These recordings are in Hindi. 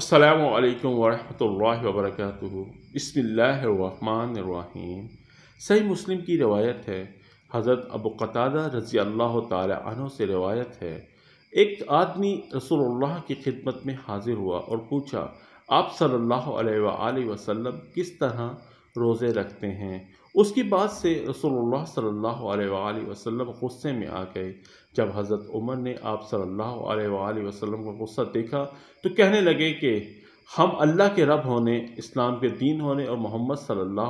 असलकम वरहमल वबरक बसमीम सही मुस्लिम की रवायत है हज़रत अबू कतादा रज़ी अल्लाह तह से रवायत है एक आदमी रसूलुल्लाह की खिदमत में हाज़िर हुआ और पूछा आप सल्ला वसलम किस तरह रोज़े रखते हैं उसकी बात से रसोल्ला सल्ला वसम गुस्से में आ गए जब हज़रत उमर ने आप सल्ला वसम का गुस्सा देखा तो कहने लगे कि हम अल्लाह के रब होने इस्लाम के दीन होने और मोहम्मद सल्ला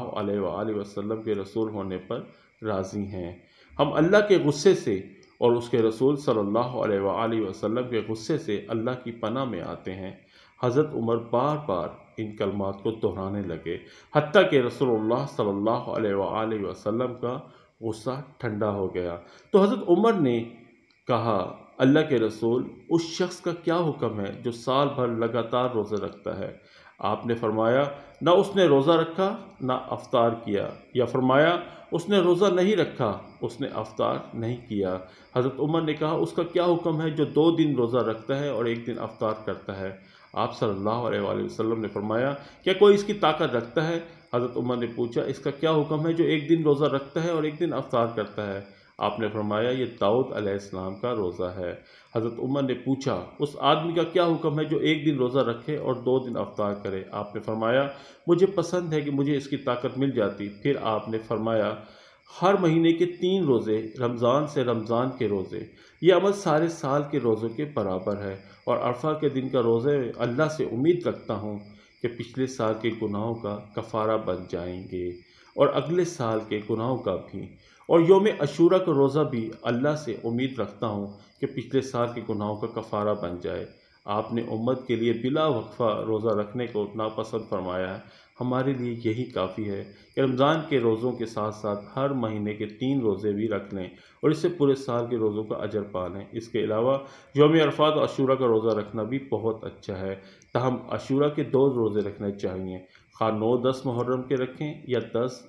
वसम के रसूल होने पर राज़ी हैं हम अल्लाह के गुस्से से और उसके रसूल सल्ला वसलम के गुस्से से अल्लाह की पनाह में आते हैं हज़रत उमर बार बार इन कलमात को दोहराने लगे हती कि रसोल्ला सल्ला वसम का गुस्सा ठंडा हो गया तो हज़रत उमर ने कहा अल्लाह के रसूल उस शख्स का क्या हुक्म है जो साल भर लगातार रोज़े रखता है आपने फरमाया ना उसने रोज़ा रखा ना अवतार किया या फरमाया उसने रोज़ा नहीं रखा उसने अवतार नहीं किया हज़रत उमर ने कहा उसका क्या हुक्म है जो दो दिन रोज़ा रखता है और एक दिन अवतार करता है आप सल्लल्लाहु अलैहि वसल्लम ने फरमाया क्या कोई इसकी ताकत रखता है हज़रत उमर ने पूछा इसका क्या हुक्म है जो एक दिन रोज़ा रखता है और एक दिन अवतार करता है आपने फरमाया ये दाऊद अलैहिस्सलाम का रोज़ा है हज़रत उमर ने पूछा उस आदमी का क्या हुक्म है जो एक दिन रोज़ा रखे और दो दिन अफ्तार करे आपने फरमाया मुझे पसंद है कि मुझे इसकी ताकत मिल जाती फिर आपने फरमाया हर महीने के तीन रोज़े रमज़ान से रमज़ान के रोज़े ये अमल सारे साल के रोज़ों के बराबर है और अरफा के दिन का रोज़े अल्लाह से उम्मीद रखता हूँ कि पिछले साल के गुनाहों का कफारा बन जाएंगे और अगले साल के गुनाहों का भी और योम अशूरा का रोज़ा भी अल्लाह से उम्मीद रखता हूँ कि पिछले साल के गुनाहों का कफ़ारा बन जाए आपने उम्मत के लिए बिला वक्फा रोज़ा रखने को नापसंद फरमाया है हमारे लिए यही काफ़ी है कि रमज़ान के रोज़ों के साथ साथ हर महीने के तीन रोज़े भी रख लें और इससे पूरे साल के रोज़ों का अजर पा लें इसके अलावा योम अरफात और अशूरा का रोज़ा रखना भी बहुत अच्छा है तहम अशूरा के दो रोज़े रखने चाहिए खा नौ दस मुहर्रम के रखें या दस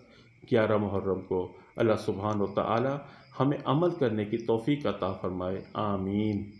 ग्यारह मुहर्रम को अल्लाह सुबहान तआला हमें अमल करने की तोफ़ी का ता फरमाए आमीन